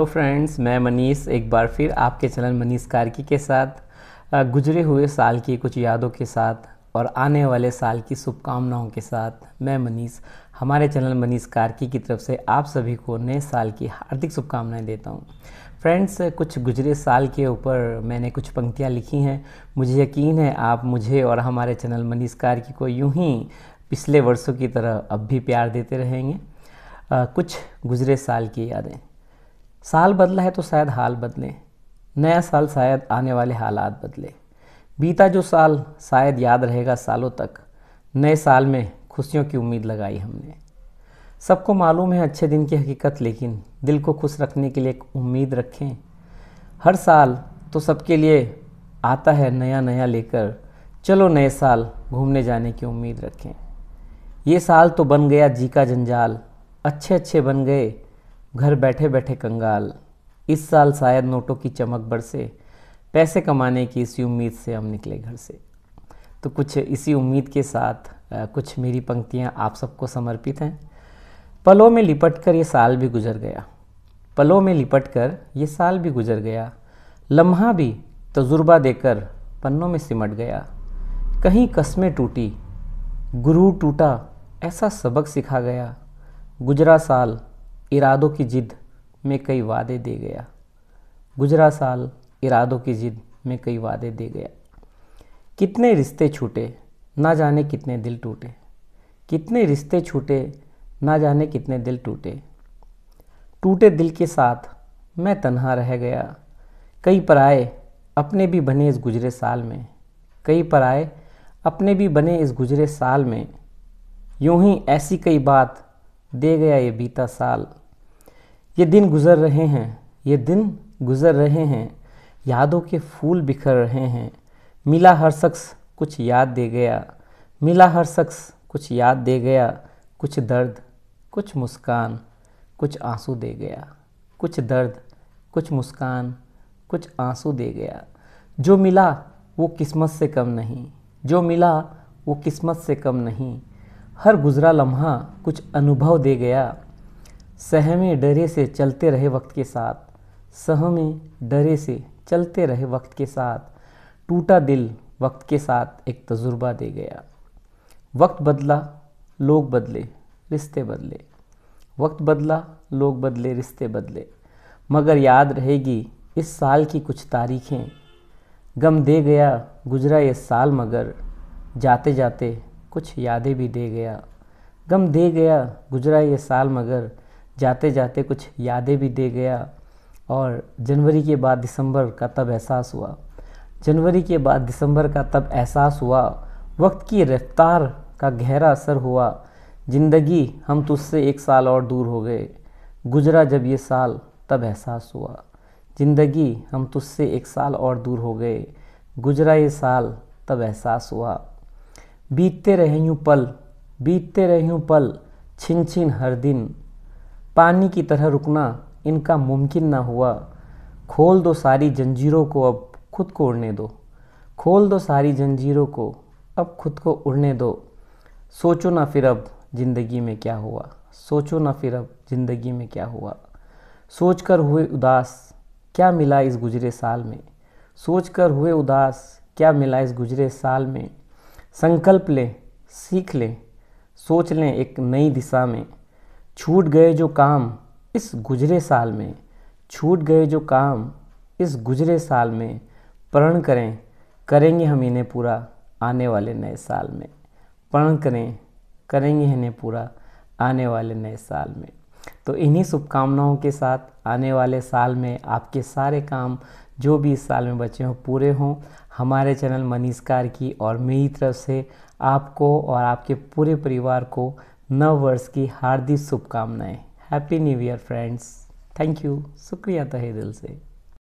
hello friends मैं मनीष एक बार फिर आपके चैनल मनीष कार्की के साथ गुजरे हुए साल की कुछ यादों के साथ और आने वाले साल की शुभकामनाओं के साथ मैं मनीष हमारे चैनल मनीष कार्की की तरफ से आप सभी को नए साल की हार्दिक शुभकामनाएं देता हूं फ्रेंड्स कुछ गुजरे साल के ऊपर मैंने कुछ पंक्तियां लिखी हैं मुझे यकीन है आप मुझे और हमारे चैनल मनीष कार्की को यूं ही पिछले वर्षों की तरह अब भी प्यार देते रहेंगे कुछ गुजरे साल की यादें साल बदला है तो शायद हाल बदले नया साल शायद आने वाले हालात बदले बीता जो साल शायद याद रहेगा सालों तक नए साल में खुशियों की उम्मीद लगाई हमने सबको मालूम है अच्छे दिन की हकीकत लेकिन दिल को खुश रखने के लिए एक उम्मीद रखें हर साल तो सबके लिए आता है नया नया लेकर चलो नए साल घूमने जाने की उम्मीद रखें ये साल तो बन गया जी का जंजाल अच्छे अच्छे बन गए घर बैठे बैठे कंगाल इस साल शायद नोटों की चमक बरसे पैसे कमाने की इसी उम्मीद से हम निकले घर से तो कुछ इसी उम्मीद के साथ कुछ मेरी पंक्तियाँ आप सबको समर्पित हैं पलों में लिपट कर ये साल भी गुजर गया पलों में लिपट कर ये साल भी गुजर गया लम्हा भी तजुर्बा देकर पन्नों में सिमट गया कहीं कस्में टूटी गुरु टूटा ऐसा सबक सिखा गया गुजरा साल इरादों की जिद में कई वादे दे गया गुजरा साल इरादों की जिद में कई वादे दे गया कितने रिश्ते छूटे ना जाने कितने दिल टूटे कितने रिश्ते छूटे ना जाने कितने दिल टूटे टूटे दिल के साथ मैं तन्हा रह गया कई पराए अपने भी बने इस गुजरे साल में कई पराए अपने भी बने इस गुजरे साल में यूं ही ऐसी कई बात दे गया ये बीता साल ये दिन गुज़र रहे हैं ये दिन गुज़र रहे हैं यादों के फूल बिखर रहे हैं मिला हर शख्स कुछ याद दे गया मिला हर शख्स कुछ याद दे गया कुछ दर्द कुछ मुस्कान कुछ आंसू दे गया कुछ दर्द कुछ मुस्कान कुछ आंसू दे गया जो मिला वो किस्मत से कम नहीं जो मिला वो किस्मत से कम नहीं हर गुज़रा लम्हा कुछ अनुभव दे गया सहमे डरे से चलते रहे वक्त के साथ सहमे डरे से चलते रहे वक्त के साथ टूटा दिल वक्त के साथ एक तजुर्बा दे गया वक्त बदला लोग बदले रिश्ते बदले वक्त बदला लोग बदले रिश्ते बदले मगर याद रहेगी इस साल की कुछ तारीखें गम दे गया गुजरा ये साल मगर जाते जाते कुछ यादें भी दे गया गम दे गया गुजरा ये साल मगर जाते जाते कुछ यादें भी दे गया और जनवरी के बाद दिसंबर का तब एहसास हुआ जनवरी के बाद दिसंबर का तब एहसास हुआ वक्त की रफ्तार का गहरा असर हुआ ज़िंदगी हम तुझसे तो एक साल और दूर हो गए गुजरा जब ये साल तब एहसास हुआ ज़िंदगी हम तुझसे तो एक साल और दूर हो गए गुजरा ये साल तब एहसास हुआ बीतते रहे यूँ पल बीतते रहे यूँ पल छिन छिन हर दिन पानी की तरह रुकना इनका मुमकिन ना हुआ खोल दो सारी जंजीरों को अब खुद को उड़ने दो खोल दो सारी जंजीरों को अब खुद को उड़ने दो सोचो ना फिर अब ज़िंदगी में क्या हुआ सोचो ना फिर अब ज़िंदगी में क्या हुआ सोच कर हुए उदास क्या मिला इस गुजरे साल में सोच कर हुए उदास क्या मिला इस गुजरे साल में संकल्प लें सीख लें सोच लें एक नई दिशा में छूट गए जो काम इस गुजरे साल में छूट गए जो काम इस गुजरे साल में प्रण करें करेंगे हम इन्हें पूरा आने वाले नए साल में प्रण करें करेंगे इन्हें पूरा आने वाले नए साल में तो इन्हीं शुभकामनाओं के साथ आने वाले साल में आपके सारे काम जो भी इस साल में बचे हों पूरे हों हमारे चैनल मनीष कार की और मेरी तरफ से आपको और आपके पूरे परिवार को नव वर्ष की हार्दिक शुभकामनाएं happy new year friends thank you शुक्रिया तहे दिल से